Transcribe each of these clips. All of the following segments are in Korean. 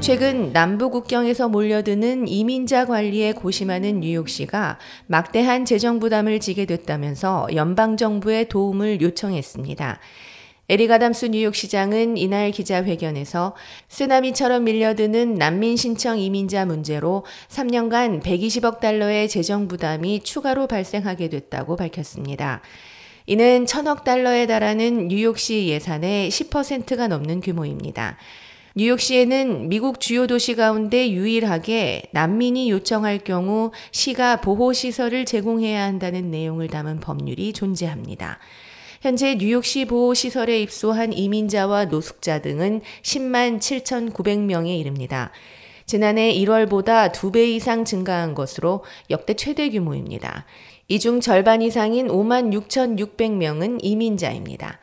최근 남부 국경에서 몰려드는 이민자 관리에 고심하는 뉴욕시가 막대한 재정 부담을 지게 됐다면서 연방 정부의 도움을 요청했습니다. 에리가담스 뉴욕시장은 이날 기자회견에서 쓰나미처럼 밀려드는 난민 신청 이민자 문제로 3년간 120억 달러의 재정 부담이 추가로 발생하게 됐다고 밝혔습니다. 이는 천억 달러에 달하는 뉴욕시 예산의 10%가 넘는 규모입니다. 뉴욕시에는 미국 주요 도시 가운데 유일하게 난민이 요청할 경우 시가 보호시설을 제공해야 한다는 내용을 담은 법률이 존재합니다. 현재 뉴욕시 보호시설에 입소한 이민자와 노숙자 등은 10만 7,900명에 이릅니다. 지난해 1월보다 2배 이상 증가한 것으로 역대 최대 규모입니다. 이 중 절반 이상인 5만 6,600명은 이민자입니다.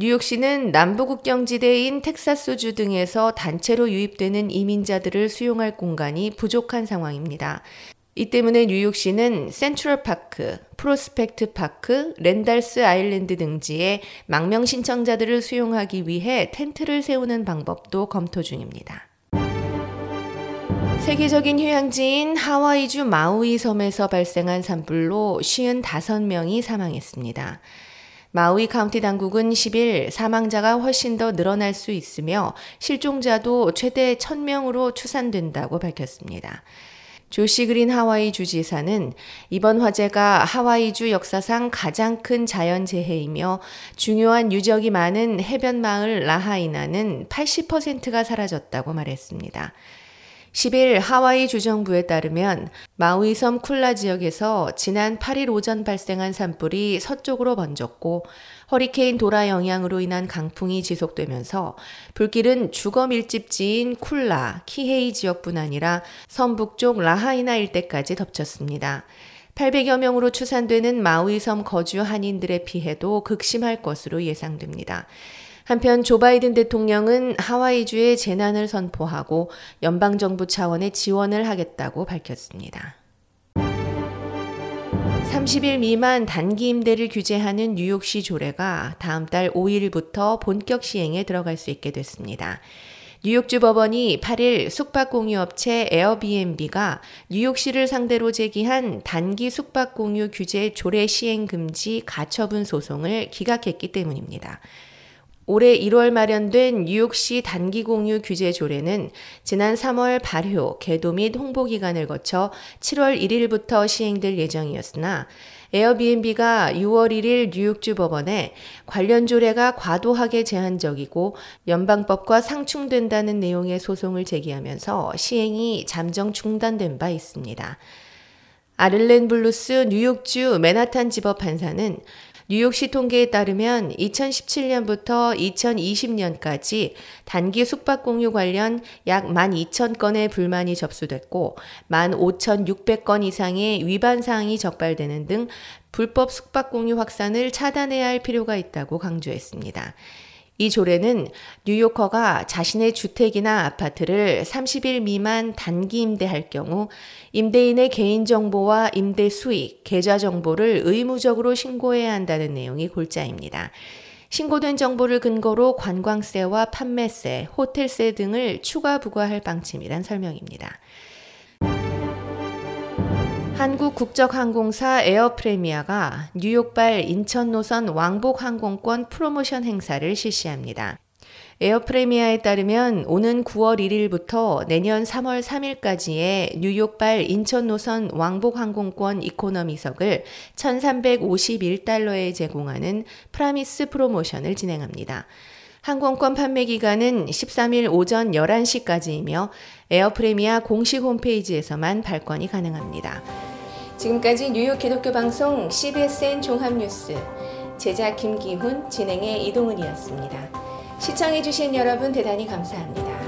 뉴욕시는 남부국경지대인 텍사스주 등에서 단체로 유입되는 이민자들을 수용할 공간이 부족한 상황입니다. 이 때문에 뉴욕시는 센트럴파크, 프로스펙트 파크, 렌달스 아일랜드 등지에 망명 신청자들을 수용하기 위해 텐트를 세우는 방법도 검토 중입니다. 세계적인 휴양지인 하와이주 마우이 섬에서 발생한 산불로 55명이 사망했습니다. 마우이 카운티 당국은 10일 사망자가 훨씬 더 늘어날 수 있으며 실종자도 최대 1000명으로 추산된다고 밝혔습니다. 조시 그린 하와이 주지사는 이번 화재가 하와이주 역사상 가장 큰 자연재해이며 중요한 유적이 많은 해변 마을 라하이나는 80%가 사라졌다고 말했습니다. 10일 하와이 주정부에 따르면 마우이섬 쿨라 지역에서 지난 8일 오전 발생한 산불이 서쪽으로 번졌고 허리케인 도라 영향으로 인한 강풍이 지속되면서 불길은 주거 밀집지인 쿨라, 키헤이 지역뿐 아니라 섬북쪽 라하이나 일대까지 덮쳤습니다. 800여 명으로 추산되는 마우이섬 거주 한인들의 피해도 극심할 것으로 예상됩니다. 한편 조 바이든 대통령은 하와이주의 재난을 선포하고 연방정부 차원의 지원을 하겠다고 밝혔습니다. 30일 미만 단기 임대를 규제하는 뉴욕시 조례가 다음 달 5일부터 본격 시행에 들어갈 수 있게 됐습니다. 뉴욕주 법원이 8일 숙박공유업체 에어비앤비가 뉴욕시를 상대로 제기한 단기 숙박공유 규제 조례 시행 금지 가처분 소송을 기각했기 때문입니다. 올해 1월 마련된 뉴욕시 단기 공유 규제 조례는 지난 3월 발효, 개도 및 홍보 기간을 거쳐 7월 1일부터 시행될 예정이었으나 에어비앤비가 6월 1일 뉴욕주 법원에 관련 조례가 과도하게 제한적이고 연방법과 상충된다는 내용의 소송을 제기하면서 시행이 잠정 중단된 바 있습니다. 아를렌 블루스 뉴욕주 맨하탄 지법 판사는 뉴욕시 통계에 따르면 2017년부터 2020년까지 단기 숙박 공유 관련 약 12,000건의 불만이 접수됐고 15,600건 이상의 위반 사항이 적발되는 등 불법 숙박 공유 확산을 차단해야 할 필요가 있다고 강조했습니다. 이 조례는 뉴요커가 자신의 주택이나 아파트를 30일 미만 단기 임대할 경우 임대인의 개인정보와 임대 수익, 계좌 정보를 의무적으로 신고해야 한다는 내용이 골자입니다. 신고된 정보를 근거로 관광세와 판매세, 호텔세 등을 추가 부과할 방침이란 설명입니다. 한국국적항공사 에어프레미아가 뉴욕발 인천 노선 왕복 항공권 프로모션 행사를 실시합니다. 에어프레미아에 따르면 오는 9월 1일부터 내년 3월 3일까지의 뉴욕발 인천 노선 왕복 항공권 이코노미석을 1351달러에 제공하는 프라미스 프로모션을 진행합니다. 항공권 판매 기간은 13일 오전 11시까지이며 에어프레미아 공식 홈페이지에서만 발권이 가능합니다. 지금까지 뉴욕 기독교 방송 CBSN 종합뉴스 제작 김기훈, 진행의 이동은이었습니다. 시청해주신 여러분 대단히 감사합니다.